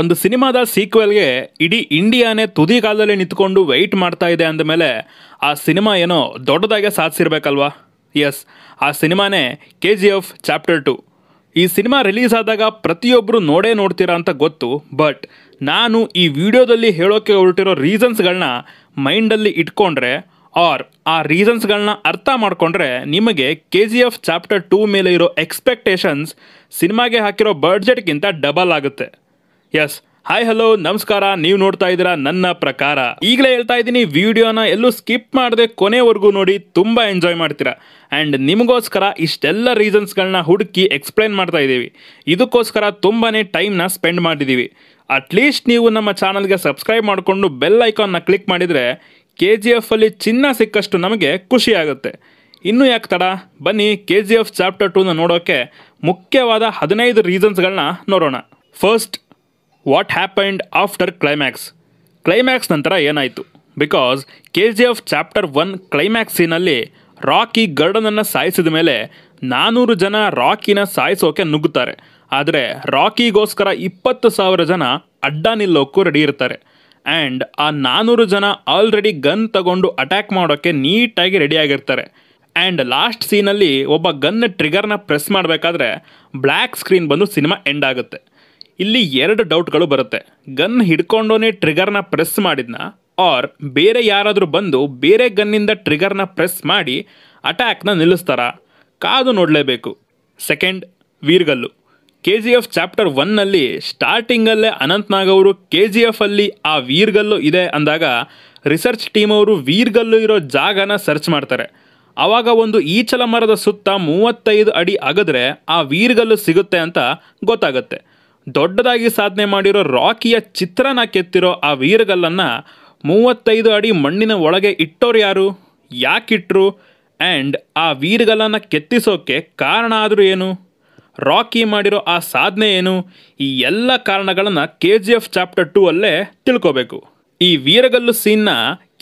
ಒಂದು ಸಿನಿಮಾದ ಸೀಕ್ವೆಲ್ಗೆ ಇಡೀ ಇಂಡಿಯಾನೇ ತುದಿ ನಿಂತ್ಕೊಂಡು ವೆಯ್ಟ್ ಮಾಡ್ತಾ ಇದೆ ಅಂದಮೇಲೆ ಆ ಸಿನಿಮಾ ಏನೋ ದೊಡ್ಡದಾಗೆ ಸಾಧಿಸಿರ್ಬೇಕಲ್ವಾ ಎಸ್ ಆ ಸಿನಿಮಾನೇ ಕೆ ಜಿ ಎಫ್ ಚಾಪ್ಟರ್ ಟು ಈ ಸಿನಿಮಾ ರಿಲೀಸ್ ಆದಾಗ ಪ್ರತಿಯೊಬ್ಬರು ನೋಡೇ ನೋಡ್ತೀರಾ ಅಂತ ಗೊತ್ತು ಬಟ್ ನಾನು ಈ ವಿಡಿಯೋದಲ್ಲಿ ಹೇಳೋಕ್ಕೆ ಹೊರಟಿರೋ ರೀಸನ್ಸ್ಗಳನ್ನ ಮೈಂಡಲ್ಲಿ ಇಟ್ಕೊಂಡ್ರೆ ಆರ್ ಆ ರೀಸನ್ಸ್ಗಳನ್ನ ಅರ್ಥ ಮಾಡಿಕೊಂಡ್ರೆ ನಿಮಗೆ ಕೆ ಜಿ ಎಫ್ ಚಾಪ್ಟರ್ ಟೂ ಮೇಲೆ ಇರೋ ಎಕ್ಸ್ಪೆಕ್ಟೇಷನ್ಸ್ ಸಿನಿಮಾಗೆ ಹಾಕಿರೋ ಬಡ್ಜೆಟ್ಗಿಂತ ಡಬಲ್ ಆಗುತ್ತೆ ಎಸ್ ಹಾಯ್ ಹಲೋ ನಮಸ್ಕಾರ ನೀವು ನೋಡ್ತಾ ಇದ್ದೀರಾ ನನ್ನ ಪ್ರಕಾರ ಈಗಲೇ ಹೇಳ್ತಾ ಇದ್ದೀನಿ ವಿಡಿಯೋನ ಎಲ್ಲೂ ಸ್ಕಿಪ್ ಮಾಡದೆ ಕೊನೆವರೆಗೂ ನೋಡಿ ತುಂಬ ಎಂಜಾಯ್ ಮಾಡ್ತೀರಾ ಆ್ಯಂಡ್ ನಿಮಗೋಸ್ಕರ ಇಷ್ಟೆಲ್ಲ ರೀಸನ್ಸ್ಗಳನ್ನ ಹುಡುಕಿ ಎಕ್ಸ್ಪ್ಲೈನ್ ಮಾಡ್ತಾ ಇದ್ದೀವಿ ಇದಕ್ಕೋಸ್ಕರ ತುಂಬಾ ಟೈಮ್ನ ಸ್ಪೆಂಡ್ ಮಾಡಿದ್ದೀವಿ ಅಟ್ಲೀಸ್ಟ್ ನೀವು ನಮ್ಮ ಚಾನಲ್ಗೆ ಸಬ್ಸ್ಕ್ರೈಬ್ ಮಾಡಿಕೊಂಡು ಬೆಲ್ ಐಕಾನ್ನ ಕ್ಲಿಕ್ ಮಾಡಿದರೆ ಕೆ ಜಿ ಎಫಲ್ಲಿ ಚಿನ್ನ ಸಿಕ್ಕಷ್ಟು ನಮಗೆ ಖುಷಿಯಾಗುತ್ತೆ ಆಗುತ್ತೆ ಇನ್ನೂ ಯಾಕೆ ತಡ ಬನ್ನಿ ಕೆ ಜಿ ಎಫ್ ಚಾಪ್ಟರ್ ಟೂನ ನೋಡೋಕ್ಕೆ ಮುಖ್ಯವಾದ ಹದಿನೈದು ರೀಸನ್ಸ್ಗಳನ್ನ ನೋಡೋಣ first what happened after climax climax ನಂತರ ಏನಾಯಿತು because K G F chapter one climax ಸೀನಲ್ಲಿ ರಾಕಿ ಗರ್ಡನನ್ನು ಸಾಯಿಸಿದ ಮೇಲೆ ನಾನ್ನೂರು ಜನ ರಾಕಿನ ಸಾಯಿಸೋಕೆ ನುಗ್ಗುತ್ತಾರೆ ಆದರೆ ರಾಕಿಗೋಸ್ಕರ ಇಪ್ಪತ್ತು ಸಾವಿರ ಜನ ಅಡ್ಡ ನಿಲ್ಲೋಕ್ಕೂ ರೆಡಿ ಇರ್ತಾರೆ ಆ್ಯಂಡ್ ಆ ನಾನ್ನೂರು ಜನ ಆಲ್ರೆಡಿ ಗನ್ ತಗೊಂಡು ಅಟ್ಯಾಕ್ ಮಾಡೋಕ್ಕೆ ನೀಟಾಗಿ ರೆಡಿಯಾಗಿರ್ತಾರೆ ಆ್ಯಂಡ್ ಲಾಸ್ಟ್ ಸೀನಲ್ಲಿ ಒಬ್ಬ ಗನ್ ಟ್ರಿಗರ್ನ ಪ್ರೆಸ್ ಮಾಡಬೇಕಾದ್ರೆ ಬ್ಲ್ಯಾಕ್ ಸ್ಕ್ರೀನ್ ಬಂದು ಸಿನಿಮಾ ಎಂಡ್ ಆಗುತ್ತೆ ಇಲ್ಲಿ ಎರಡು ಡೌಟ್ಗಳು ಬರುತ್ತೆ ಗನ್ ಹಿಡ್ಕೊಂಡೋನೆ ಟ್ರಿಗರ್ನ ಪ್ರೆಸ್ ಮಾಡಿದ್ನ ಆರ್ ಬೇರೆ ಯಾರಾದರೂ ಬಂದು ಬೇರೆ ಗನ್ನಿಂದ ಟ್ರಿಗರ್ನ ಪ್ರೆಸ್ ಮಾಡಿ ಅಟ್ಯಾಕ್ನ ನಿಲ್ಲಿಸ್ತಾರ ಕಾದು ನೋಡಲೇಬೇಕು ಸೆಕೆಂಡ್ ವೀರ್ಗಲ್ಲು ಕೆ ಜಿ ಎಫ್ ಚಾಪ್ಟರ್ ಒನ್ನಲ್ಲಿ ಸ್ಟಾರ್ಟಿಂಗಲ್ಲೇ ಅನಂತ್ನಾಗ್ ಅವರು ಕೆ ಜಿ ಎಫ್ ಅಲ್ಲಿ ಆ ವೀರ್ಗಲ್ಲು ಇದೆ ಅಂದಾಗ ರಿಸರ್ಚ್ ಟೀಮ್ ಅವರು ವೀರ್ಗಲ್ಲು ಇರೋ ಜಾಗನ ಸರ್ಚ್ ಮಾಡ್ತಾರೆ ಆವಾಗ ಒಂದು ಈಚಲ ಮರದ ಸುತ್ತ ಮೂವತ್ತೈದು ಅಡಿ ಅಗದ್ರೆ ಆ ವೀರ್ಗಲ್ಲು ಸಿಗುತ್ತೆ ಅಂತ ಗೊತ್ತಾಗುತ್ತೆ ದೊಡ್ಡದಾಗಿ ಸಾಧನೆ ಮಾಡಿರೋ ರಾಕಿಯ ಚಿತ್ರನ ಕೆತ್ತಿರೋ ಆ ವೀರಗಲ್ಲನ್ನು ಮೂವತ್ತೈದು ಅಡಿ ಮಣ್ಣಿನ ಒಳಗೆ ಇಟ್ಟೋರು ಯಾರು ಯಾಕಿಟ್ರು ಆ್ಯಂಡ್ ಆ ವೀರಗಲ್ಲನ್ನು ಕೆತ್ತಿಸೋಕ್ಕೆ ಕಾರಣ ಆದರೂ ಏನು ರಾಕಿ ಮಾಡಿರೋ ಆ ಸಾಧನೆ ಏನು ಈ ಎಲ್ಲ ಕಾರಣಗಳನ್ನು ಕೆ ಜಿ ಎಫ್ ಚಾಪ್ಟರ್ ಟೂ ಅಲ್ಲೇ ತಿಳ್ಕೋಬೇಕು ಈ ವೀರಗಲ್ಲು ಸೀನ್ನ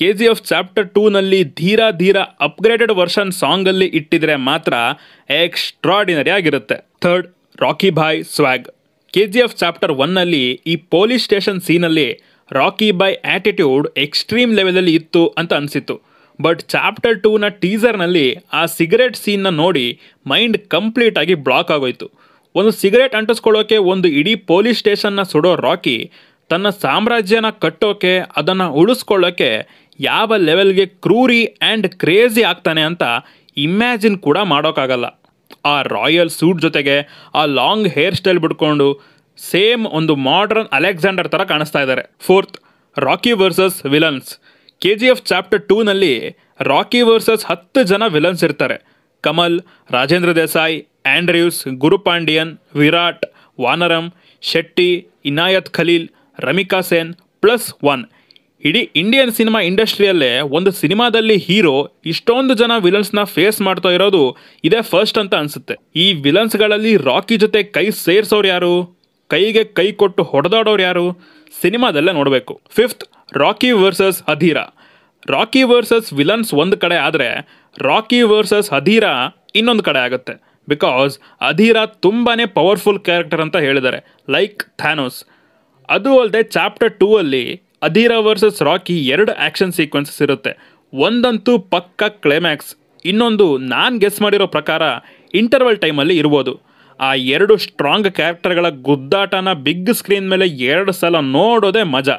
ಕೆ ಜಿ ಎಫ್ ಚಾಪ್ಟರ್ ಟೂನಲ್ಲಿ ಧೀರಾ ಧೀರಾ ಅಪ್ಗ್ರೇಡೆಡ್ ವರ್ಷನ್ ಸಾಂಗಲ್ಲಿ ಇಟ್ಟಿದ್ರೆ ಮಾತ್ರ ಎಕ್ಸ್ಟ್ರಾಡಿನರಿ ಆಗಿರುತ್ತೆ third Rocky Bhai swag K G F chapter ಒನ್ನಲ್ಲಿ ಈ ಪೊಲೀಸ್ ಸ್ಟೇಷನ್ ಸೀನಲ್ಲಿ ರಾಕಿ ಬೈ ಆ್ಯಟಿಟ್ಯೂಡ್ ಎಕ್ಸ್ಟ್ರೀಮ್ ಲೆವೆಲಲ್ಲಿ ಇತ್ತು ಅಂತ ಅನಿಸಿತ್ತು ಬಟ್ ಚಾಪ್ಟರ್ ಟೂನ ಟೀಸರ್ನಲ್ಲಿ ಆ ಸಿಗರೆಟ್ ಸೀನ್ನ ನೋಡಿ ಮೈಂಡ್ ಕಂಪ್ಲೀಟಾಗಿ ಬ್ಲಾಕ್ ಆಗೋಯ್ತು ಒಂದು ಸಿಗರೇಟ್ ಅಂಟಿಸ್ಕೊಳ್ಳೋಕೆ ಒಂದು ಇಡೀ ಪೊಲೀಸ್ ಸ್ಟೇಷನ್ನ ಸುಡೋ ರಾಕಿ ತನ್ನ ಸಾಮ್ರಾಜ್ಯನ ಕಟ್ಟೋಕೆ ಅದನ್ನು ಉಳಿಸ್ಕೊಳ್ಳೋಕೆ ಯಾವ ಲೆವೆಲ್ಗೆ ಕ್ರೂರಿ ಆ್ಯಂಡ್ ಕ್ರೇಜಿ ಆಗ್ತಾನೆ ಅಂತ ಇಮ್ಯಾಜಿನ್ ಕೂಡ ಮಾಡೋಕ್ಕಾಗಲ್ಲ ಆ ರಾಯಲ್ ಸೂಟ್ ಜೊತೆಗೆ ಆ ಲಾಂಗ್ ಹೇರ್ ಸ್ಟೈಲ್ ಬಿಟ್ಕೊಂಡು ಸೇಮ್ ಒಂದು ಮಾಡ್ರನ್ ಅಲೆಕ್ಸಾಂಡರ್ ಥರ ಕಾಣಿಸ್ತಾ ಇದ್ದಾರೆ fourth Rocky versus villains K G F chapter ಟೂನಲ್ಲಿ ರಾಕಿ ವರ್ಸಸ್ ಹತ್ತು ಜನ ವಿಲನ್ಸ್ ಇರ್ತಾರೆ Kamal Rajendra Desai Andrews Gurupandian Virat Vanaram Shetty Inayat Khalil Ramika Sen plus one ಇಡೀ ಇಂಡಿಯನ್ ಸಿನಿಮಾ ಇಂಡಸ್ಟ್ರಿಯಲ್ಲೇ ಒಂದು ಸಿನಿಮಾದಲ್ಲಿ ಹೀರೋ ಇಷ್ಟೊಂದು ಜನ ವಿಲನ್ಸ್ನ ಫೇಸ್ ಮಾಡ್ತಾ ಇರೋದು ಇದೇ ಫಸ್ಟ್ ಅಂತ ಅನಿಸುತ್ತೆ ಈ ವಿಲನ್ಸ್ಗಳಲ್ಲಿ ರಾಕಿ ಜೊತೆ ಕೈ ಸೇರಿಸೋರು ಯಾರು ಕೈಗೆ ಕೈ ಕೊಟ್ಟು ಹೊಡೆದಾಡೋರು ಯಾರು ಸಿನಿಮಾದಲ್ಲೇ ನೋಡಬೇಕು fifth Rocky versus Adheera Rocky versus villains ಒಂದು ಕಡೆ ಆದರೆ ರಾಕಿ ವರ್ಸಸ್ ಅಧೀರ ಇನ್ನೊಂದು ಕಡೆ ಆಗುತ್ತೆ ಬಿಕಾಸ್ ಅಧೀರ ತುಂಬಾ ಪವರ್ಫುಲ್ ಕ್ಯಾರೆಕ್ಟರ್ ಅಂತ ಹೇಳಿದ್ದಾರೆ ಲೈಕ್ ಥ್ಯಾನೋಸ್ ಅದು ಅಲ್ಲದೆ ಚಾಪ್ಟರ್ ಟೂ ಅಲ್ಲಿ ಅಧೀರಾ ವರ್ಸಸ್ ರಾಕಿ ಎರಡು ಆ್ಯಕ್ಷನ್ ಸೀಕ್ವೆನ್ಸಸ್ ಇರುತ್ತೆ ಒಂದಂತೂ ಪಕ್ಕ ಕ್ಲೈಮ್ಯಾಕ್ಸ್ ಇನ್ನೊಂದು ನಾನು ಗೆಸ್ ಮಾಡಿರೋ ಪ್ರಕಾರ ಇಂಟರ್ವಲ್ ಟೈಮಲ್ಲಿ ಇರ್ಬೋದು ಆ ಎರಡು ಸ್ಟ್ರಾಂಗ್ ಕ್ಯಾರೆಕ್ಟರ್ಗಳ ಗುದ್ದಾಟನ ಬಿಗ್ ಸ್ಕ್ರೀನ್ ಮೇಲೆ ಎರಡು ಸಲ ನೋಡೋದೇ ಮಜಾ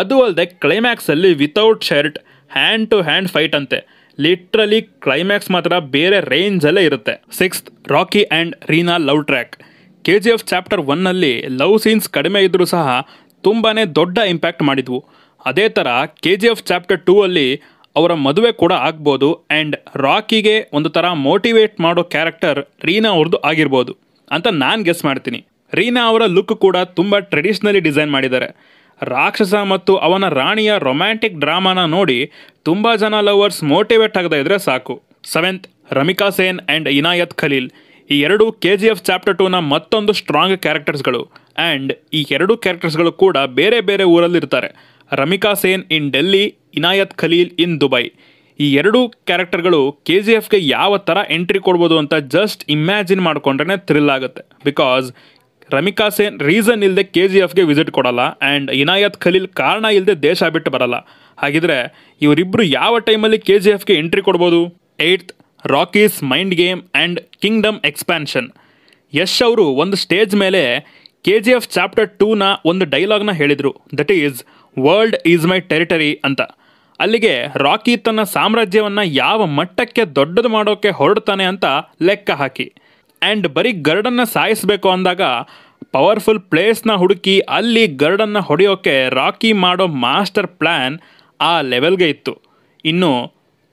ಅದು ಅಲ್ಲದೆ ಕ್ಲೈಮ್ಯಾಕ್ಸಲ್ಲಿ without shirt hand to hand fight ಅಂತೆ ಲಿಟ್ರಲಿ ಕ್ಲೈಮ್ಯಾಕ್ಸ್ ಮಾತ್ರ ಬೇರೆ ರೇಂಜಲ್ಲೇ ಇರುತ್ತೆ sixth Rocky and Reena love track K G F chapter ಒನ್ನಲ್ಲಿ ಲವ್ ಸೀನ್ಸ್ ಕಡಿಮೆ ಇದ್ದರೂ ಸಹ ತುಂಬಾ ದೊಡ್ಡ ಇಂಪ್ಯಾಕ್ಟ್ ಮಾಡಿದ್ವು ಅದೇ ಥರ ಕೆ ಜಿ ಎಫ್ ಚಾಪ್ಟರ್ ಟೂ ಅಲ್ಲಿ ಅವರ ಮದುವೆ ಕೂಡ ಆಗ್ಬೋದು ಆ್ಯಂಡ್ ರಾಕಿಗೆ ಒಂದು ಥರ ಮೋಟಿವೇಟ್ ಮಾಡೋ ಕ್ಯಾರೆಕ್ಟರ್ ರೀನಾ ಅವ್ರದ್ದು ಆಗಿರ್ಬೋದು ಅಂತ ನಾನು ಗೆಸ್ ಮಾಡ್ತೀನಿ ರೀನಾ ಅವರ ಲುಕ್ ಕೂಡ ತುಂಬ ಟ್ರೆಡಿಷ್ನಲಿ ಡಿಸೈನ್ ಮಾಡಿದ್ದಾರೆ ರಾಕ್ಷಸ ಮತ್ತು ಅವನ ರಾಣಿಯ ರೊಮ್ಯಾಂಟಿಕ್ ಡ್ರಾಮಾನ ನೋಡಿ ತುಂಬ ಜನ ಲವರ್ಸ್ ಮೋಟಿವೇಟ್ ಆಗದೇ ಇದ್ರೆ ಸಾಕು ಸೆವೆಂತ್ ರಮಿಕಾ ಸೇನ್ ಆ್ಯಂಡ್ ಇನಾಯತ್ ಖಲೀಲ್ ಈ ಎರಡು ಕೆ ಜಿ ಎಫ್ ಚಾಪ್ಟರ್ ಟೂನ ಮತ್ತೊಂದು ಸ್ಟ್ರಾಂಗ್ ಕ್ಯಾರೆಕ್ಟರ್ಸ್ಗಳು ಆ್ಯಂಡ್ ಈ ಎರಡು ಕ್ಯಾರೆಕ್ಟರ್ಸ್ಗಳು ಕೂಡ ಬೇರೆ ಬೇರೆ ಊರಲ್ಲಿರ್ತಾರೆ Ramika Sen in Delhi Inayat Khalil in Dubai ಈ ಎರಡು ಕ್ಯಾರೆಕ್ಟರ್ಗಳು ಕೆ ಜಿ ಎಫ್ಗೆ ಯಾವ ಥರ ಎಂಟ್ರಿ ಕೊಡ್ಬೋದು ಅಂತ ಜಸ್ಟ್ ಇಮ್ಯಾಜಿನ್ ಮಾಡಿಕೊಂಡ್ರೆ ಥ್ರಿಲ್ ಆಗುತ್ತೆ ಬಿಕಾಸ್ ರಮಿಕಾ ಸೇನ್ ರೀಸನ್ ಇಲ್ಲದೆ ಕೆ ಜಿ ಎಫ್ಗೆ ವಿಸಿಟ್ ಕೊಡಲ್ಲ ಆ್ಯಂಡ್ ಇನಾಯತ್ ಖಲೀಲ್ ಕಾರಣ ಇಲ್ಲದೆ ದೇಶ ಬಿಟ್ಟು ಬರಲ್ಲ ಹಾಗಿದ್ರೆ ಇವರಿಬ್ಬರು ಯಾವ ಟೈಮಲ್ಲಿ ಕೆ ಜಿ ಎಫ್ಗೆ ಎಂಟ್ರಿ ಕೊಡ್ಬೋದು eight Rocky's mind game and kingdom expansion Yash ಅವರು ಒಂದು ಸ್ಟೇಜ್ ಮೇಲೆ ಕೆ ಜಿ ಎಫ್ ಚಾಪ್ಟರ್ ಟೂನ ಒಂದು ಡೈಲಾಗ್ನ ಹೇಳಿದರು that is world is my territory ಅಂತ ಅಲ್ಲಿಗೆ ರಾಕಿ ತನ್ನ ಸಾಮ್ರಾಜ್ಯವನ್ನು ಯಾವ ಮಟ್ಟಕ್ಕೆ ದೊಡ್ಡದು ಮಾಡೋಕ್ಕೆ ಹೊರಡ್ತಾನೆ ಅಂತ ಲೆಕ್ಕ ಹಾಕಿ ಆ್ಯಂಡ್ ಬರೀ ಗರ್ಡನ್ನು ಸಾಯಿಸಬೇಕು ಅಂದಾಗ ಪವರ್ಫುಲ್ ಪ್ಲೇಸ್ನ ಹುಡುಕಿ ಅಲ್ಲಿ ಗರ್ಡನ್ನು ಹೊಡೆಯೋಕ್ಕೆ ರಾಕಿ ಮಾಡೋ ಮಾಸ್ಟರ್ ಪ್ಲ್ಯಾನ್ ಆ ಲೆವೆಲ್ಗೆ ಇತ್ತು ಇನ್ನು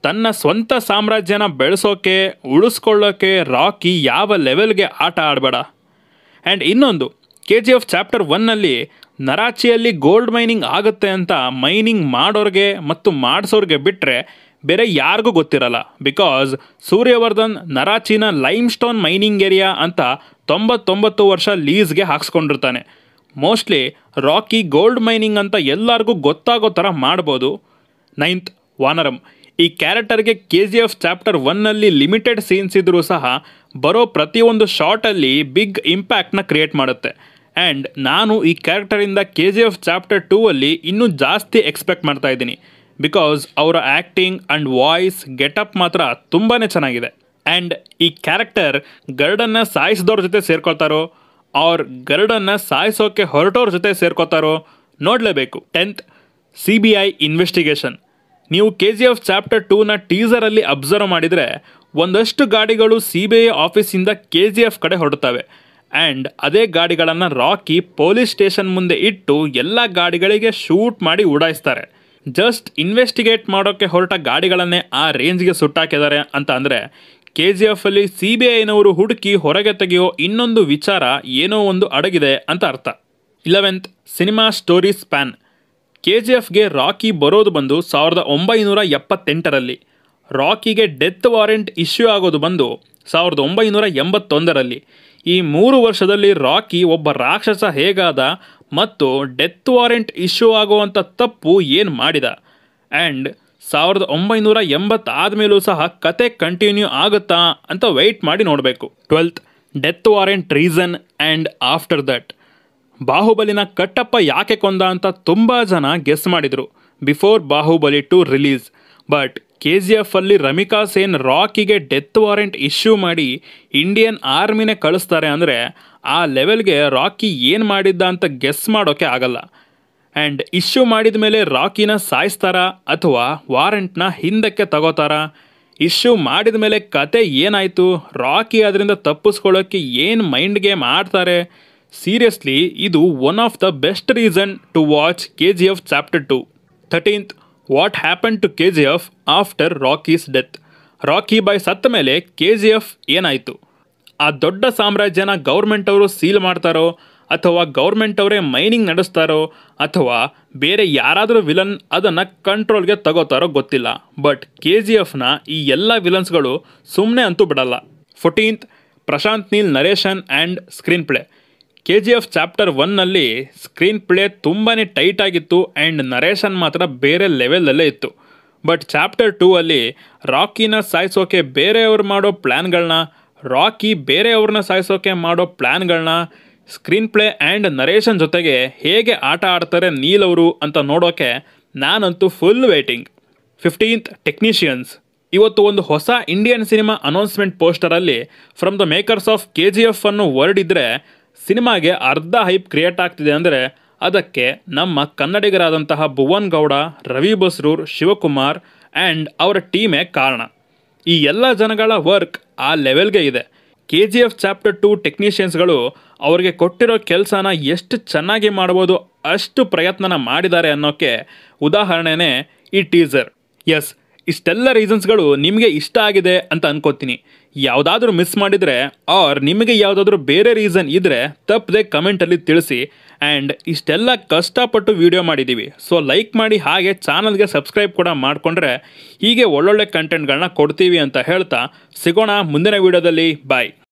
ತನ್ನ ಸ್ವಂತ ಸಾಮ್ರಾಜ್ಯನ ಬೆಳೆಸೋಕೆ ಉಳಿಸ್ಕೊಳ್ಳೋಕೆ ರಾಕಿ ಯಾವ ಲೆವೆಲ್ಗೆ ಆಟ ಆಡಬೇಡ ಆ್ಯಂಡ್ ಇನ್ನೊಂದು ಕೆ ಜಿ ಎಫ್ ಚಾಪ್ಟರ್ ಒನ್ನಲ್ಲಿ ನರಾಚಿಯಲ್ಲಿ ಗೋಲ್ಡ್ ಮೈನಿಂಗ್ ಆಗುತ್ತೆ ಅಂತ ಮೈನಿಂಗ್ ಮಾಡೋರಿಗೆ ಮತ್ತು ಮಾಡಿಸೋರಿಗೆ ಬಿಟ್ಟರೆ ಬೇರೆ ಯಾರಿಗೂ ಗೊತ್ತಿರಲ್ಲ ಬಿಕಾಸ್ ಸೂರ್ಯವರ್ಧನ್ ನರಾಚಿನ ಲೈಮ್ ಸ್ಟೋನ್ ಮೈನಿಂಗ್ ಏರಿಯಾ ಅಂತ ತೊಂಬತ್ತೊಂಬತ್ತು ವರ್ಷ ಲೀಸ್ಗೆ ಹಾಕ್ಸ್ಕೊಂಡಿರ್ತಾನೆ ಮೋಸ್ಟ್ಲಿ ರಾಕಿ ಗೋಲ್ಡ್ ಮೈನಿಂಗ್ ಅಂತ ಎಲ್ಲರಿಗೂ ಗೊತ್ತಾಗೋ ಥರ ಮಾಡ್ಬೋದು ನೈನ್ತ್ ವಾನರಂ ಈ ಕ್ಯಾರೆಕ್ಟರ್ಗೆ ಕೆ ಜಿ ಎಫ್ ಚಾಪ್ಟರ್ ಒನ್ನಲ್ಲಿ ಲಿಮಿಟೆಡ್ ಸೀನ್ಸ್ ಇದ್ದರೂ ಸಹ ಬರೋ ಪ್ರತಿಯೊಂದು ಶಾರ್ಟಲ್ಲಿ ಬಿಗ್ ಇಂಪ್ಯಾಕ್ಟ್ನ ಕ್ರಿಯೇಟ್ ಮಾಡುತ್ತೆ ಆ್ಯಂಡ್ ನಾನು ಈ ಕ್ಯಾರೆಕ್ಟರಿಂದ ಕೆ ಜಿ ಎಫ್ ಚಾಪ್ಟರ್ ಟೂ ಅಲ್ಲಿ ಇನ್ನೂ ಜಾಸ್ತಿ ಎಕ್ಸ್ಪೆಕ್ಟ್ ಮಾಡ್ತಾ ಇದ್ದೀನಿ ಬಿಕಾಸ್ ಅವರ ಆ್ಯಕ್ಟಿಂಗ್ ಆ್ಯಂಡ್ ವಾಯ್ಸ್ ಗೆಟಪ್ ಮಾತ್ರ ತುಂಬಾ ಚೆನ್ನಾಗಿದೆ ಆ್ಯಂಡ್ ಈ ಕ್ಯಾರೆಕ್ಟರ್ ಗರ್ಡನ್ನು ಸಾಯಿಸಿದವ್ರ ಜೊತೆ ಸೇರ್ಕೊಳ್ತಾರೋ ಅವ್ರ ಗರ್ಡನ್ನು ಸಾಯಿಸೋಕೆ ಹೊರಟೋರ ಜೊತೆ ಸೇರ್ಕೊತಾರೋ ನೋಡಲೇಬೇಕು tenth C B I investigation ನೀವು ಕೆ ಜಿ ಎಫ್ ಚಾಪ್ಟರ್ ಟೂನ ಟೀಸರಲ್ಲಿ ಅಬ್ಸರ್ವ್ ಮಾಡಿದರೆ ಒಂದಷ್ಟು ಗಾಡಿಗಳು ಸಿ ಬಿ ಐ ಆಫೀಸಿಂದ ಕೆ ಜಿ ಎಫ್ ಕಡೆ ಹೊರಡುತ್ತವೆ ಆ್ಯಂಡ್ ಅದೇ ಗಾಡಿಗಳನ್ನು ರಾಕಿ ಪೊಲೀಸ್ ಸ್ಟೇಷನ್ ಮುಂದೆ ಇಟ್ಟು ಎಲ್ಲ ಗಾಡಿಗಳಿಗೆ ಶೂಟ್ ಮಾಡಿ ಉಡಾಯಿಸ್ತಾರೆ ಜಸ್ಟ್ ಇನ್ವೆಸ್ಟಿಗೇಟ್ ಮಾಡೋಕ್ಕೆ ಹೊರಟ ಗಾಡಿಗಳನ್ನೇ ಆ ರೇಂಜ್ಗೆ ಸುಟ್ಟಾಕಿದ್ದಾರೆ ಅಂತ ಅಂದರೆ ಕೆ ಜಿ ಎಫಲ್ಲಿ ಸಿ ಬಿ ಐನವರು ಹುಡುಕಿ ಹೊರಗೆ ತೆಗೆಯೋ ಇನ್ನೊಂದು ವಿಚಾರ ಏನೋ ಒಂದು ಅಡಗಿದೆ ಅಂತ ಅರ್ಥ eleventh cinema story span K G ಎಫ್ಗೆ ರಾಕಿ ಬರೋದು ಬಂದು ಸಾವಿರದ ಒಂಬೈನೂರ ಎಪ್ಪತ್ತೆಂಟರಲ್ಲಿ ರಾಕಿಗೆ ಡೆತ್ ವಾರೆಂಟ್ ಇಶ್ಯೂ ಆಗೋದು ಬಂದು ಸಾವಿರದ ಒಂಬೈನೂರ ಎಂಬತ್ತೊಂದರಲ್ಲಿ ಈ ಮೂರು ವರ್ಷದಲ್ಲಿ ರಾಕಿ ಒಬ್ಬ ರಾಕ್ಷಸ ಹೇಗಾದ ಮತ್ತು ಡೆತ್ ವಾರೆಂಟ್ ಇಶ್ಯೂ ಆಗುವಂಥ ತಪ್ಪು ಏನು ಮಾಡಿದ ಆ್ಯಂಡ್ ಸಾವಿರದ ಒಂಬೈನೂರ ಎಂಬತ್ತಾದ ಮೇಲೂ ಸಹ ಕತೆ ಕಂಟಿನ್ಯೂ ಆಗುತ್ತಾ ಅಂತ ವೆಯ್ಟ್ ಮಾಡಿ ನೋಡಬೇಕು twelfth death warrant reason and after that ಬಾಹುಬಲಿನ ಕಟ್ಟಪ್ಪ ಯಾಕೆ ಕೊಂದ ಅಂತ ತುಂಬ ಜನ ಗೆಸ್ ಮಾಡಿದರು before Baahubali two release but K G F ಅಲ್ಲಿ ರಮಿಕಾ ಸೇನ್ ರಾಕಿಗೆ ಡೆತ್ ವಾರೆಂಟ್ ಇಶ್ಯೂ ಮಾಡಿ ಇಂಡಿಯನ್ ಆರ್ಮಿನೇ ಕಳಿಸ್ತಾರೆ ಅಂದರೆ ಆ ಲೆವೆಲ್ಗೆ ರಾಕಿ ಏನು ಮಾಡಿದ್ದ ಅಂತ ಗೆಸ್ ಮಾಡೋಕ್ಕೆ ಆಗಲ್ಲ ಆ್ಯಂಡ್ ಇಶ್ಯೂ ಮಾಡಿದ ಮೇಲೆ ರಾಕಿನ ಸಾಯಿಸ್ತಾರಾ ಅಥವಾ ವಾರೆಂಟ್ನ ಹಿಂದಕ್ಕೆ ತಗೋತಾರಾ ಇಶ್ಯೂ ಮಾಡಿದ ಮೇಲೆ ಕತೆ ಏನಾಯಿತು ರಾಕಿ ಅದರಿಂದ ತಪ್ಪಿಸ್ಕೊಳ್ಳೋಕ್ಕೆ ಏನು ಮೈಂಡ್ ಗೇಮ್ ಆಡ್ತಾರೆ ಸೀರಿಯಸ್ಲಿ ಇದು one of the best reason to watch K G F chapter two thirteenth what happen to K G F after Rocky's death Rocky Bhai ಸತ್ತ ಮೇಲೆ ಕೆ ಜಿ ಎಫ್ ಏನಾಯಿತು ಆ ದೊಡ್ಡ ಸಾಮ್ರಾಜ್ಯನ ಗೌರ್ಮೆಂಟ್ ಅವರು ಸೀಲ್ ಮಾಡ್ತಾರೋ ಅಥವಾ ಗೌರ್ಮೆಂಟ್ ಅವರೇ ಮೈನಿಂಗ್ ನಡೆಸ್ತಾರೋ ಅಥವಾ ಬೇರೆ ಯಾರಾದರೂ ವಿಲನ್ ಅದನ್ನು ಕಂಟ್ರೋಲ್ಗೆ ತಗೋತಾರೋ ಗೊತ್ತಿಲ್ಲ ಬಟ್ ಕೆ ಜಿ ಎಫ್ನ ಈ ಎಲ್ಲ ವಿಲನ್ಸ್ಗಳು ಸುಮ್ಮನೆ ಅಂತೂ ಬಿಡಲ್ಲ fourteenth Prashanth Neel narration and screen play K G F chapter ಒನ್ನಲ್ಲಿ ಸ್ಕ್ರೀನ್ ಪ್ಲೇ ತುಂಬಾ ಟೈಟ್ ಆಗಿತ್ತು ಆ್ಯಂಡ್ ನರೇಶನ್ ಮಾತ್ರ ಬೇರೆ ಲೆವೆಲಲ್ಲೇ ಇತ್ತು ಬಟ್ ಚಾಪ್ಟರ್ ಟೂ ಅಲ್ಲಿ ರಾಕಿನ ಸಾಯಿಸೋಕೆ ಬೇರೆಯವ್ರು ಮಾಡೋ ಪ್ಲ್ಯಾನ್ಗಳನ್ನ ರಾಕಿ ಬೇರೆಯವ್ರನ್ನ ಸಾಯಿಸೋಕೆ ಮಾಡೋ ಪ್ಲ್ಯಾನ್ಗಳನ್ನ ಸ್ಕ್ರೀನ್ ಪ್ಲೇ ಆ್ಯಂಡ್ ನರೇಷನ್ ಜೊತೆಗೆ ಹೇಗೆ ಆಟ ಆಡ್ತಾರೆ ನೀಲ್ ಅವರು ಅಂತ ನೋಡೋಕೆ ನಾನಂತೂ ಫುಲ್ ವೇಟಿಂಗ್ ಫಿಫ್ಟೀನ್ತ್ ಟೆಕ್ನಿಷಿಯನ್ಸ್ ಇವತ್ತು ಒಂದು ಹೊಸ ಇಂಡಿಯನ್ ಸಿನಿಮಾ ಅನೌನ್ಸ್ಮೆಂಟ್ ಪೋಸ್ಟರಲ್ಲಿ from the makers of K G F ಅನ್ನು ವರ್ಡ್ ಇದ್ದರೆ ಸಿನಿಮಾಗೆ ಅರ್ಧ ಹೈಪ್ ಕ್ರಿಯೇಟ್ ಆಗ್ತಿದೆ ಅಂದರೆ ಅದಕ್ಕೆ ನಮ್ಮ ಕನ್ನಡಿಗರಾದಂತಹ ಭುವನ್ ಗೌಡ ರವಿ ಬಸ್ರೂರ್ ಶಿವಕುಮಾರ್ ಆ್ಯಂಡ್ ಅವರ ಟೀಮೇ ಕಾರಣ ಈ ಎಲ್ಲ ಜನಗಳ ವರ್ಕ್ ಆ ಲೆವೆಲ್ಗೆ ಇದೆ ಕೆ ಜಿ ಎಫ್ ಚಾಪ್ಟರ್ ಟು ಟೆಕ್ನಿಷಿಯನ್ಸ್ಗಳು ಅವ್ರಿಗೆ ಕೊಟ್ಟಿರೋ ಕೆಲಸನ ಎಷ್ಟು ಚೆನ್ನಾಗಿ ಮಾಡ್ಬೋದು ಅಷ್ಟು ಪ್ರಯತ್ನನ ಮಾಡಿದ್ದಾರೆ ಅನ್ನೋಕ್ಕೆ ಉದಾಹರಣೆನೇ ಈ ಟೀಸರ್ ಎಸ್ ಇಷ್ಟೆಲ್ಲ ರೀಸನ್ಸ್ಗಳು ನಿಮಗೆ ಇಷ್ಟ ಆಗಿದೆ ಅಂತ ಅನ್ಕೋತೀನಿ ಯಾವುದಾದ್ರೂ ಮಿಸ್ ಮಾಡಿದರೆ ಆರ್ ನಿಮಗೆ ಯಾವುದಾದ್ರೂ ಬೇರೆ ರೀಸನ್ ಇದ್ದರೆ ತಪ್ಪದೆ ಕಮೆಂಟಲ್ಲಿ ತಿಳಿಸಿ ಆ್ಯಂಡ್ ಇಷ್ಟೆಲ್ಲ ಕಷ್ಟಪಟ್ಟು ವೀಡಿಯೋ ಮಾಡಿದ್ದೀವಿ ಸೊ ಲೈಕ್ ಮಾಡಿ ಹಾಗೆ ಚಾನಲ್ಗೆ ಸಬ್ಸ್ಕ್ರೈಬ್ ಕೂಡ ಮಾಡಿಕೊಂಡ್ರೆ ಹೀಗೆ ಒಳ್ಳೊಳ್ಳೆ ಕಂಟೆಂಟ್ಗಳನ್ನ ಕೊಡ್ತೀವಿ ಅಂತ ಹೇಳ್ತಾ ಸಿಗೋಣ ಮುಂದಿನ ವೀಡಿಯೋದಲ್ಲಿ ಬಾಯ್